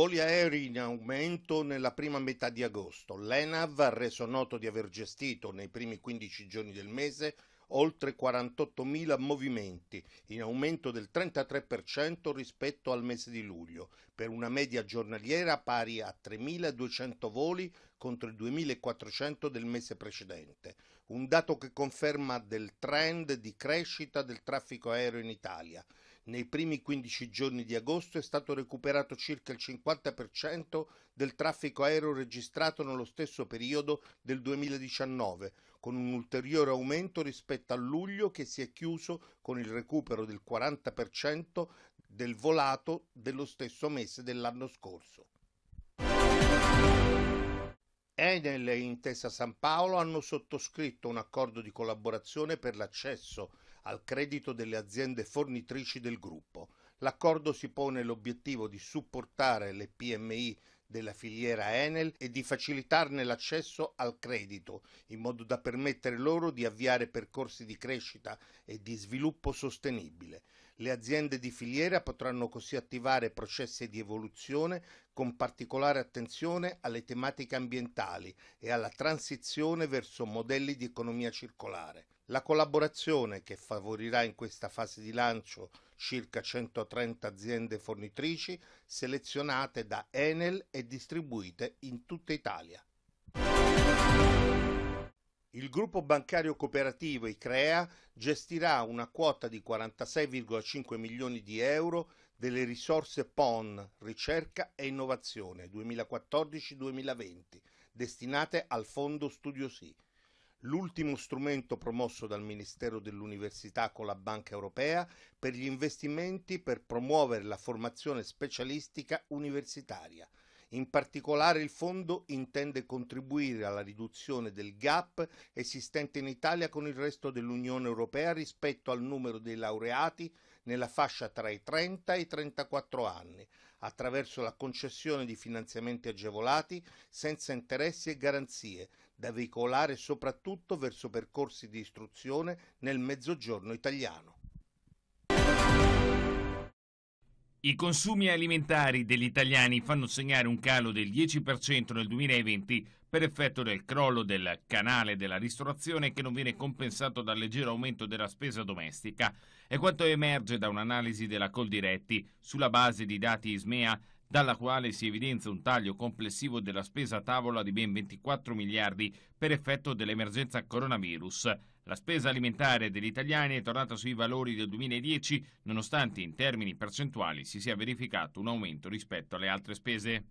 voli aerei in aumento nella prima metà di agosto. L'ENAV ha reso noto di aver gestito nei primi 15 giorni del mese oltre 48.000 movimenti, in aumento del 33% rispetto al mese di luglio, per una media giornaliera pari a 3.200 voli contro i 2.400 del mese precedente, un dato che conferma del trend di crescita del traffico aereo in Italia, nei primi 15 giorni di agosto è stato recuperato circa il 50% del traffico aereo registrato nello stesso periodo del 2019, con un ulteriore aumento rispetto a luglio che si è chiuso con il recupero del 40% del volato dello stesso mese dell'anno scorso. Enel e Intesa San Paolo hanno sottoscritto un accordo di collaborazione per l'accesso al credito delle aziende fornitrici del gruppo. L'accordo si pone l'obiettivo di supportare le PMI della filiera Enel e di facilitarne l'accesso al credito, in modo da permettere loro di avviare percorsi di crescita e di sviluppo sostenibile. Le aziende di filiera potranno così attivare processi di evoluzione con particolare attenzione alle tematiche ambientali e alla transizione verso modelli di economia circolare. La collaborazione che favorirà in questa fase di lancio circa 130 aziende fornitrici selezionate da Enel e distribuite in tutta Italia. Il gruppo bancario cooperativo ICREA gestirà una quota di 46,5 milioni di euro delle risorse PON, ricerca e innovazione 2014-2020, destinate al fondo Studiosi, l'ultimo strumento promosso dal Ministero dell'Università con la Banca Europea per gli investimenti per promuovere la formazione specialistica universitaria in particolare il fondo intende contribuire alla riduzione del gap esistente in Italia con il resto dell'Unione Europea rispetto al numero dei laureati nella fascia tra i 30 e i 34 anni, attraverso la concessione di finanziamenti agevolati senza interessi e garanzie, da veicolare soprattutto verso percorsi di istruzione nel mezzogiorno italiano. I consumi alimentari degli italiani fanno segnare un calo del 10% nel 2020 per effetto del crollo del canale della ristorazione che non viene compensato dal leggero aumento della spesa domestica. È quanto emerge da un'analisi della Coldiretti sulla base di dati ISMEA dalla quale si evidenzia un taglio complessivo della spesa a tavola di ben 24 miliardi per effetto dell'emergenza coronavirus. La spesa alimentare degli italiani è tornata sui valori del 2010, nonostante in termini percentuali si sia verificato un aumento rispetto alle altre spese.